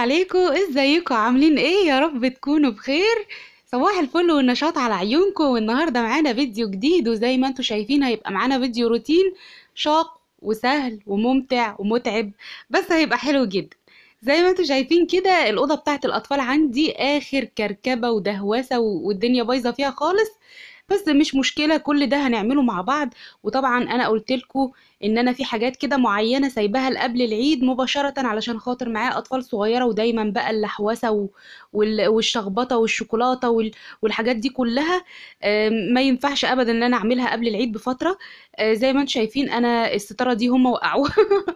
عليكم ازيكم عاملين ايه يا رب تكونوا بخير صباح الفل والنشاط على عيونكم والنهارده معانا فيديو جديد وزي ما انتم شايفين هيبقى معانا فيديو روتين شاق وسهل وممتع ومتعب بس هيبقى حلو جدا زي ما انتم شايفين كده الاوضه بتاعت الاطفال عندي اخر كركبه ودهوسه والدنيا بايظه فيها خالص بس مش مشكله كل ده هنعمله مع بعض وطبعا انا قلت لكم ان انا في حاجات كده معينه سايباها لقبل العيد مباشره علشان خاطر معايا اطفال صغيره ودايما بقى اللحوسه والشخبطه والشوكولاته والحاجات دي كلها ما ينفعش ابدا ان انا اعملها قبل العيد بفتره آه، زي ما انتم شايفين انا الستاره دي هم وقعوا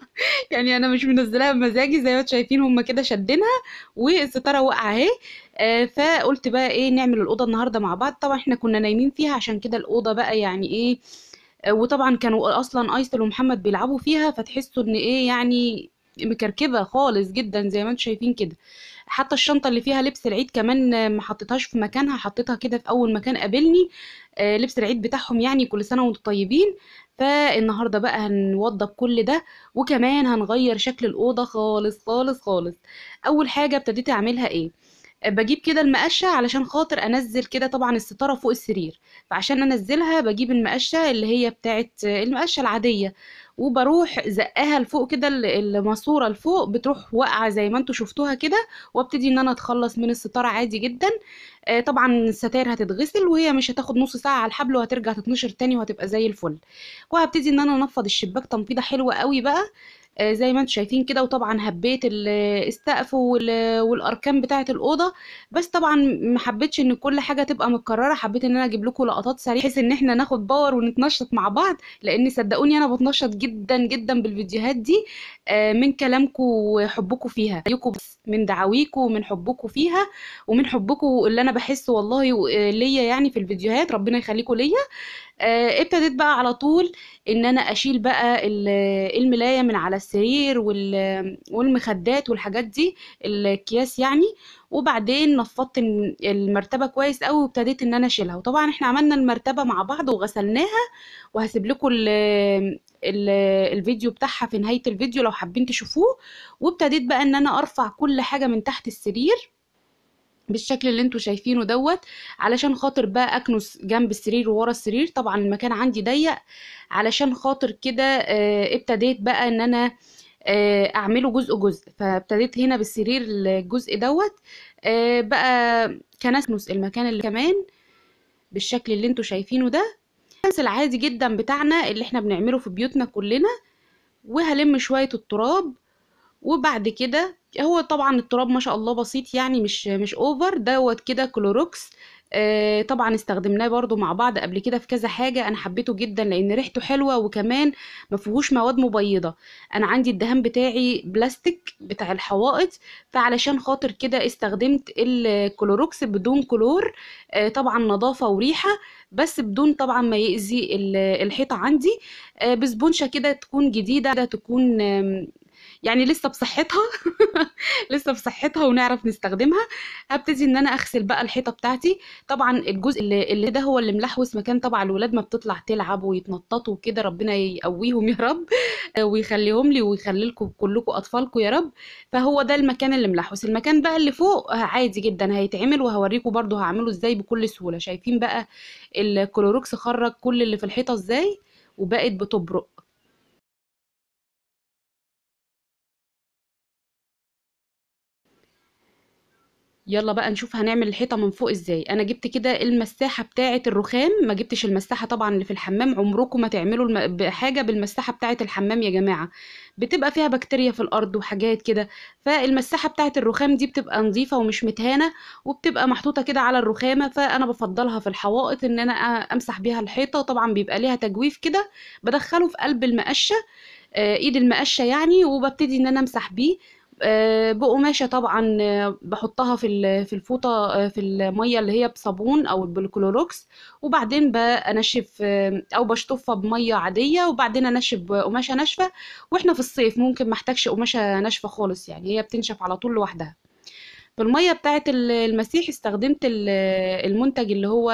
يعني انا مش منزلاها بمزاجي زي ما انتم شايفين هم كده شدينها والستاره واقعه اهي آه، فقلت بقى ايه نعمل الاوضه النهارده مع بعض طبعا احنا كنا نايمين فيها عشان كده الاوضه بقى يعني ايه آه، وطبعا كانوا اصلا ايسل ومحمد بيلعبوا فيها فتحسوا ان ايه يعني مكركبه خالص جدا زي ما انتم شايفين كده حتى الشنطه اللي فيها لبس العيد كمان ما حطيتهاش في مكانها حطيتها كده في اول مكان قابلني آه، لبس العيد بتاعهم يعني كل سنه وانتم طيبين فالنهارده بقى هنوضب كل ده وكمان هنغير شكل الاوضه خالص خالص خالص اول حاجه ابتديت اعملها ايه بجيب كده المقشه علشان خاطر انزل كده طبعا الستاره فوق السرير فعشان انزلها بجيب المقشه اللي هي بتاعه المقشه العاديه وبروح زقها لفوق كده الماسوره لفوق بتروح واقعه زي ما انتوا شفتوها كده وابتدي ان انا اتخلص من الستاره عادي جدا آه، طبعا الستاير هتتغسل وهي مش هتاخد نص ساعه على الحبل وهترجع تتنشر تاني وهتبقى زي الفل وهبتدي ان انا انفض الشباك تنفيضه حلوه قوي بقى آه، زي ما انتم شايفين كده وطبعا هبيت السقف والاركان بتاعه الاوضه بس طبعا ما حبيتش ان كل حاجه تبقى متكرره حبيت ان انا اجيب لكم لقطات سريعه بحيث ان احنا ناخد باور ونتنشط مع بعض لان صدقوني انا بتنشط جدا جدا بالفيديوهات دي آه، من كلامكم وحبكم فيها من دعاويكم ومن حبكم فيها ومن حبكم اللي انا بحسه والله آه، ليا يعني في الفيديوهات ربنا يخليكم ليا ابتديت بقى على طول ان انا اشيل بقى الملايه من على السرير والمخدات والحاجات دي الاكياس يعني وبعدين نفضت المرتبه كويس قوي وابتديت ان انا اشيلها وطبعا احنا عملنا المرتبه مع بعض وغسلناها وهسيب لكم الفيديو بتاعها في نهايه الفيديو لو حابين تشوفوه وابتديت بقى ان انا ارفع كل حاجه من تحت السرير بالشكل اللي انتوا شايفينه دوت علشان خاطر بقى اكنس جنب السرير وورا السرير طبعا المكان عندي ضيق علشان خاطر كده اه ابتديت بقى ان انا اه اعمله جزء جزء فابتديت هنا بالسرير الجزء دوت اه بقى اكنس المكان اللي كمان بالشكل اللي انتوا شايفينه ده الكنس العادي جدا بتاعنا اللي احنا بنعمله في بيوتنا كلنا وهلم شوية التراب وبعد كده هو طبعا التراب ما شاء الله بسيط يعني مش مش اوفر دوت كده كلوروكس آه طبعا استخدمناه برضو مع بعض قبل كده في كذا حاجة انا حبيته جدا لان ريحته حلوة وكمان ما فيهوش مواد مبيضة انا عندي الدهان بتاعي بلاستيك بتاع الحوائط فعلشان خاطر كده استخدمت الكلوروكس بدون كلور آه طبعا نظافة وريحة بس بدون طبعا ما يأذي الحيطة عندي آه بسبونشة كده تكون جديدة تكون يعني لسه بصحتها لسه بصحتها ونعرف نستخدمها هبتدي ان انا اغسل بقى الحيطه بتاعتي طبعا الجزء اللي, اللي ده هو اللي ملحوس مكان طبعا الولاد ما بتطلع تلعب ويتنططوا وكده ربنا يقويهم يا رب ويخليهم لي ويخلي لكم كلكم اطفالكم يا رب فهو ده المكان اللي ملحوس المكان بقى اللي فوق عادي جدا هيتعمل وهوريكم برده هعمله ازاي بكل سهوله شايفين بقى الكلوروكس خرج كل اللي في الحيطه ازاي وبقت بتبرق يلا بقى نشوف هنعمل الحيطه من فوق ازاي انا جبت كده المساحه بتاعه الرخام ما جبتش المساحه طبعا اللي في الحمام عمركم ما تعملوا حاجه بالمساحه بتاعه الحمام يا جماعه بتبقى فيها بكتيريا في الارض وحاجات كده فالمساحه بتاعه الرخام دي بتبقى نظيفه ومش متهانه وبتبقى محطوطه كده على الرخامه فانا بفضلها في الحوائط ان انا امسح بيها الحيطه طبعا بيبقى ليها تجويف كده بدخله في قلب المقشه آه، ايد المقشه يعني وببتدي ان انا امسح بيه آه، بقماشه طبعا آه، بحطها في في الفوطه آه، في الميه اللي هي بصابون او بالكلوروكس وبعدين بنشف او بشطفها بميه عاديه وبعدين انشف قماشه ناشفه واحنا في الصيف ممكن محتاجش قماشه ناشفه خالص يعني هي بتنشف على طول لوحدها في الميه بتاعه المسيح استخدمت المنتج اللي هو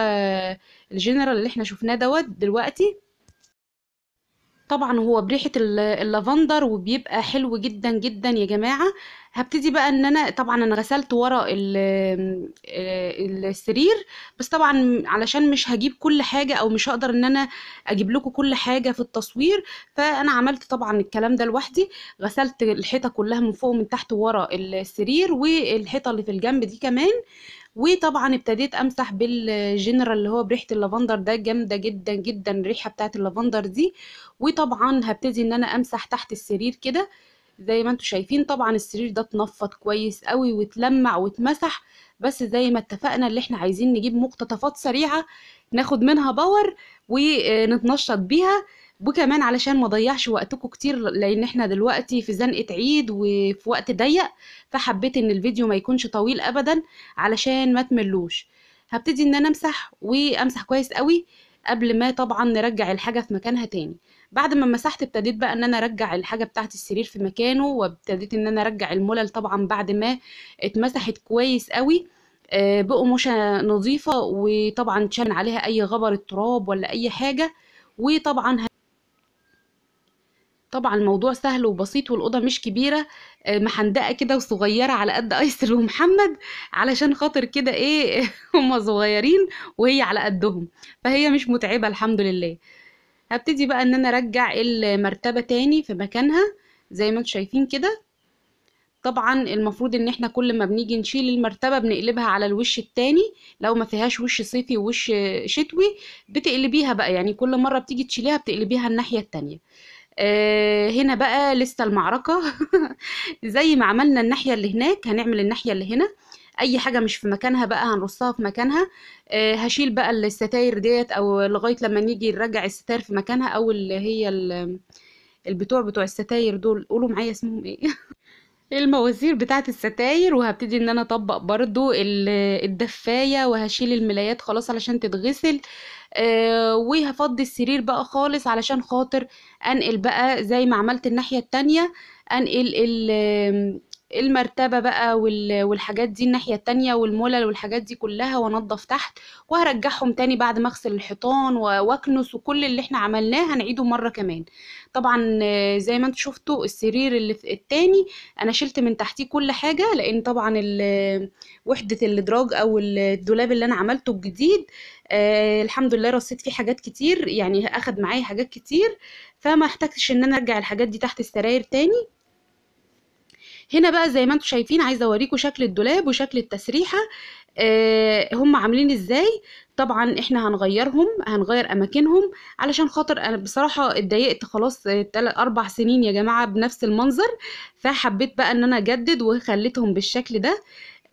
الجنرال اللي احنا شفناه دوت دلوقتي طبعا هو بريحه اللافندر وبيبقى حلو جدا جدا يا جماعه هبتدي بقى ان انا طبعا انا غسلت ورا السرير بس طبعا علشان مش هجيب كل حاجه او مش هقدر ان انا اجيب لكم كل حاجه في التصوير فانا عملت طبعا الكلام ده لوحدي غسلت الحيطه كلها من فوق ومن تحت ورا السرير والحيطه اللي في الجنب دي كمان وطبعا ابتديت امسح بالجنرال اللي هو بريحه اللافندر ده جامده جدا جدا الريحه بتاعه اللافندر دي وطبعا هبتدي ان انا امسح تحت السرير كده زي ما انتم شايفين طبعا السرير ده اتنفط كويس قوي واتلمع واتمسح بس زي ما اتفقنا اللي احنا عايزين نجيب مقتطفات سريعه ناخد منها باور ونتنشط بيها وكمان علشان ما ضيعش وقتكم كتير لان احنا دلوقتي في زنقه عيد وفي وقت ضيق فحبيت ان الفيديو ما يكونش طويل ابدا علشان ما تملوش هبتدي ان انا امسح وامسح كويس قوي قبل ما طبعا نرجع الحاجه في مكانها تاني بعد ما مسحت ابتديت بقى ان انا ارجع الحاجه بتاعه السرير في مكانه وابتديت ان انا ارجع الملل طبعا بعد ما اتمسحت كويس قوي آه، بقموشه نظيفه وطبعا تشال عليها اي غبر التراب ولا اي حاجه وطبعا طبعا الموضوع سهل وبسيط والأوضة مش كبيرة آه، محندقة كده وصغيرة على قد أيسر ومحمد علشان خاطر كده إيه هما صغيرين وهي على قدهم فهي مش متعبة الحمد لله هبتدي بقى إن أنا أرجع المرتبة تاني في مكانها زي ما انتم شايفين كده طبعا المفروض ان احنا كل ما بنيجي نشيل المرتبه بنقلبها على الوش التاني لو ما فيهاش وش صيفي ووش شتوي بتقلبيها بقى يعني كل مره بتيجي تشيليها بتقلبيها الناحيه التانيه آه، هنا بقى لسه المعركة زي ما عملنا الناحية اللي هناك هنعمل الناحية اللي هنا اي حاجة مش في مكانها بقى هنرصها في مكانها آه، هشيل بقى الستاير ديت او لغاية لما نيجي نرجع الستاير في مكانها او اللي هي البتوع بتوع الستاير دول قولوا معايا اسمهم ايه الموازير بتاعه الستاير وهبتدي ان انا اطبق برضو الدفايه وهشيل الملايات خلاص علشان تتغسل آه، وهفضي السرير بقى خالص علشان خاطر انقل بقى زي ما عملت الناحيه التانية انقل ال إيه المرتبة بقى والحاجات دي الناحية التانية والملل والحاجات دي كلها وانضف تحت وهرجعهم تاني بعد ما اغسل الحيطان واكنس وكل اللي احنا عملناه هنعيده مرة كمان طبعا زي ما انتم شفتوا السرير اللي التاني انا شلت من تحتيه كل حاجة لان طبعا وحدة الادراج او الدولاب اللي انا عملته الجديد آه الحمد لله رصيت فيه حاجات كتير يعني اخد معايا حاجات كتير فما احتاجتش ان انا ارجع الحاجات دي تحت السراير تاني هنا بقى زي ما انتم شايفين عايزه اوريكم شكل الدولاب وشكل التسريحه آه، هم عاملين ازاي طبعا احنا هنغيرهم هنغير اماكنهم علشان خاطر انا بصراحه اتضايقت خلاص تلات اربع سنين يا جماعه بنفس المنظر فحبيت بقى ان انا اجدد وخليتهم بالشكل ده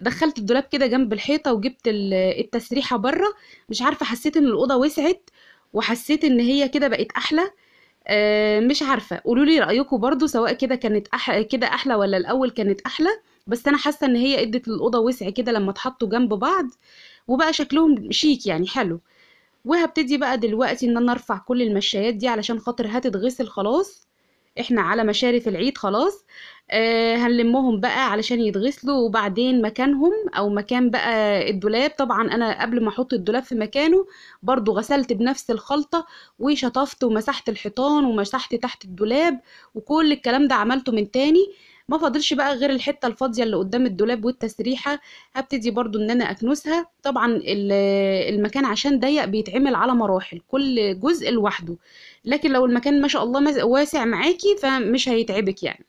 دخلت الدولاب كده جنب الحيطه وجبت التسريحه بره مش عارفه حسيت ان الاوضه وسعت وحسيت ان هي كده بقت احلى آه، مش عارفه قولوا لي رايكم برضو سواء كده كانت أح... كده احلى ولا الاول كانت احلى بس انا حاسه ان هي ادت للاوضه وسع كده لما اتحطوا جنب بعض وبقى شكلهم شيك يعني حلو وهبتدي بقى دلوقتي ان انا ارفع كل المشايات دي علشان خاطر هتتغسل خلاص احنا على مشارف العيد خلاص آه، هنلمهم بقى علشان يتغسلوا وبعدين مكانهم او مكان بقى الدولاب طبعا انا قبل ما احط الدولاب في مكانه برضو غسلت بنفس الخلطة وشطفت ومسحت الحيطان ومسحت تحت الدولاب وكل الكلام ده عملته من تاني ما فاضلش بقى غير الحته الفاضيه اللي قدام الدولاب والتسريحه هبتدي برضو ان انا اكنسها طبعا المكان عشان ضيق بيتعمل على مراحل كل جزء لوحده لكن لو المكان ما شاء الله واسع معاكي فمش هيتعبك يعني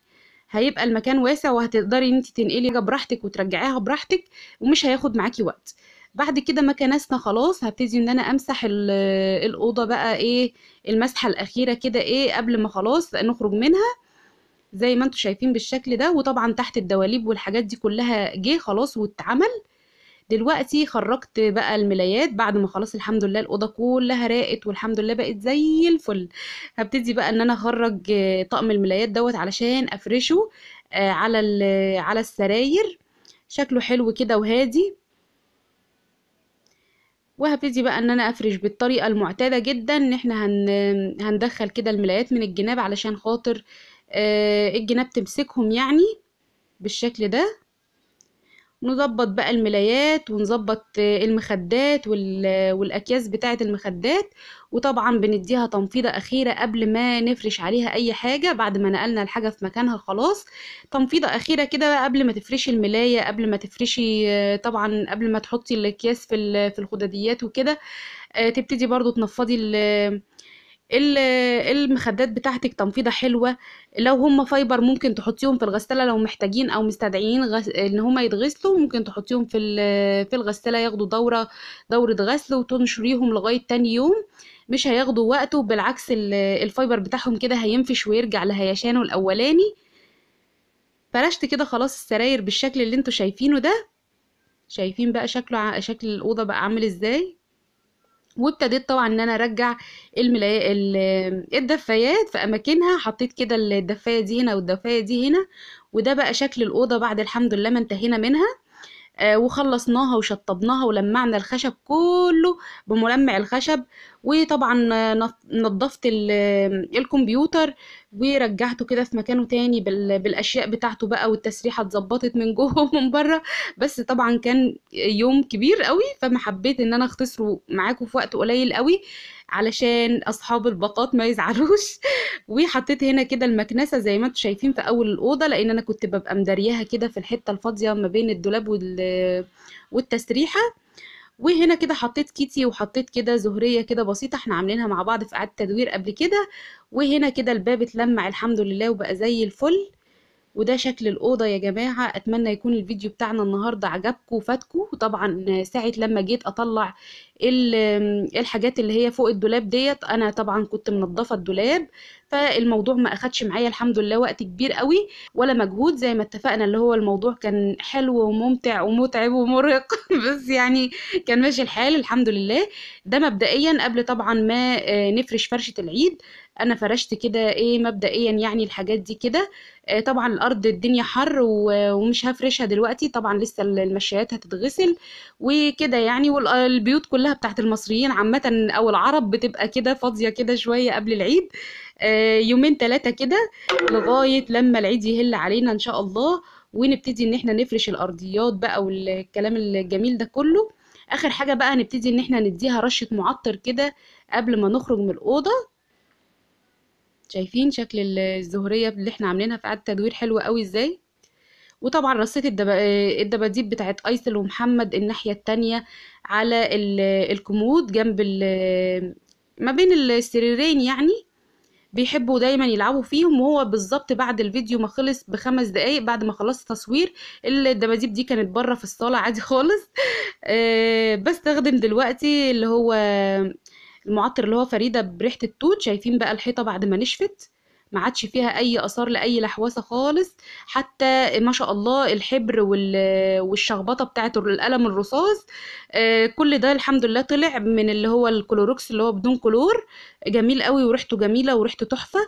هيبقى المكان واسع وهتقدري ان انت تنقلي براحتك وترجعيها براحتك ومش هياخد معاكي وقت بعد كده ما كنسنا خلاص هبتدي ان انا امسح آه، الاوضه بقى ايه المسحه الاخيره كده ايه قبل ما خلاص نخرج منها زي ما انتم شايفين بالشكل ده وطبعا تحت الدواليب والحاجات دي كلها جه خلاص واتعمل دلوقتي خرجت بقى الملايات بعد ما خلاص الحمد لله الاوضه كلها راقت والحمد لله بقت زي الفل هبتدي بقى ان انا اخرج آه، طقم الملايات دوت علشان افرشه آه، على على السراير شكله حلو كده وهادي وهبتدي بقى ان انا افرش بالطريقه المعتاده جدا ان احنا هن... هندخل كده الملايات من الجناب علشان خاطر آه، الجناب تمسكهم يعني بالشكل ده نظبط بقى الملايات ونظبط المخدات والاكياس بتاعه المخدات وطبعا بنديها تنفيضه اخيره قبل ما نفرش عليها اي حاجه بعد ما نقلنا الحاجه في مكانها خلاص تنفيضه اخيره كده قبل ما تفرشي الملايه قبل ما تفرشي طبعا قبل ما تحطي الاكياس في في الخداديات وكده آه، تبتدي برضو تنفضي المخدات بتاعتك تنفيضه حلوه لو هم فايبر ممكن تحطيهم في الغساله لو محتاجين او مستدعيين غس... ان هم يتغسلوا ممكن تحطيهم في في الغساله ياخدوا دوره دوره غسل وتنشريهم لغايه تاني يوم مش هياخدوا وقت وبالعكس الفايبر بتاعهم كده هينفش ويرجع لهيشانه الاولاني فرشت كده خلاص السراير بالشكل اللي انتوا شايفينه ده شايفين بقى شكله شكل الاوضه بقى عامل ازاي وابتديت طبعا ان انا ارجع الدفايات في اماكنها حطيت كده الدفايه دي هنا والدفايه دي هنا وده بقى شكل الاوضه بعد الحمد لله ما انتهينا منها آه، وخلصناها وشطبناها ولمعنا الخشب كله بملمع الخشب وطبعا نظفت الكمبيوتر ورجعته كده في مكانه تاني بالاشياء بتاعته بقى والتسريحه اتظبطت من جوه ومن بره بس طبعا كان يوم كبير قوي فما حبيت ان انا اختصره معاكم في وقت قليل قوي علشان اصحاب الباقات ما يزعلوش وحطيت هنا كده المكنسه زي ما انتم شايفين في اول الاوضه لان انا كنت ببقى مدرياها كده في الحته الفاضيه ما بين الدولاب وال... والتسريحه وهنا كده حطيت كيتي وحطيت كده زهرية كده بسيطة احنا عاملينها مع بعض في قعدة تدوير قبل كده وهنا كده الباب اتلمع الحمد لله وبقى زي الفل وده شكل الأوضة يا جماعة أتمنى يكون الفيديو بتاعنا النهاردة عجبكم وفاتكم وطبعا ساعة لما جيت أطلع الحاجات اللي هي فوق الدولاب ديت أنا طبعا كنت منظفة الدولاب فالموضوع ما اخدش معايا الحمد لله وقت كبير قوي ولا مجهود زي ما اتفقنا اللي هو الموضوع كان حلو وممتع ومتعب ومرهق بس يعني كان ماشي الحال الحمد لله ده مبدئيا قبل طبعا ما آه، نفرش فرشه العيد انا فرشت كده ايه مبدئيا يعني الحاجات دي كده آه، طبعا الارض الدنيا حر ومش هفرشها دلوقتي طبعا لسه المشايات هتتغسل وكده يعني والبيوت كلها بتاعت المصريين عامه او العرب بتبقى كده فاضيه كده شويه قبل العيد آه، يومين ثلاثة كده لغاية لما العيد يهل علينا إن شاء الله ونبتدي إن احنا نفرش الأرضيات بقى والكلام الجميل ده كله آخر حاجة بقى هنبتدي إن احنا نديها رشة معطر كده قبل ما نخرج من الأوضة شايفين شكل الزهرية اللي احنا عاملينها في قعدة تدوير حلوة قوي ازاي وطبعا رصيت آه، الدباديب بتاعت ايسل ومحمد الناحية التانية على الكمود الكومود جنب ال... ما بين السريرين يعني بيحبوا دايما يلعبوا فيهم وهو بالظبط بعد الفيديو ما خلص بخمس دقايق بعد ما خلصت تصوير الدباديب دي كانت بره في الصاله عادي خالص آه، بستخدم دلوقتي اللي هو المعطر اللي هو فريده بريحه التوت شايفين بقى الحيطه بعد ما نشفت ما عادش فيها اي اثار لاي لحوسه خالص حتى ما شاء الله الحبر والشخبطه بتاعه القلم الرصاص آه، كل ده الحمد لله طلع من اللي هو الكلوروكس اللي هو بدون كلور جميل قوي وريحته جميله وريحته تحفه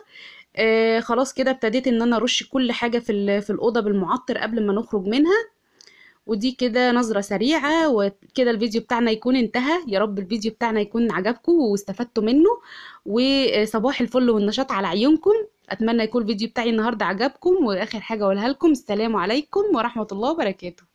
آه، خلاص كده ابتديت ان انا ارش كل حاجه في في الاوضه بالمعطر قبل ما نخرج منها ودي كده نظرة سريعة وكده الفيديو بتاعنا يكون انتهى يا رب الفيديو بتاعنا يكون عجبكم واستفدتوا منه وصباح الفل والنشاط على عيونكم اتمنى يكون الفيديو بتاعي النهارده عجبكم واخر حاجه اقولها لكم السلام عليكم ورحمه الله وبركاته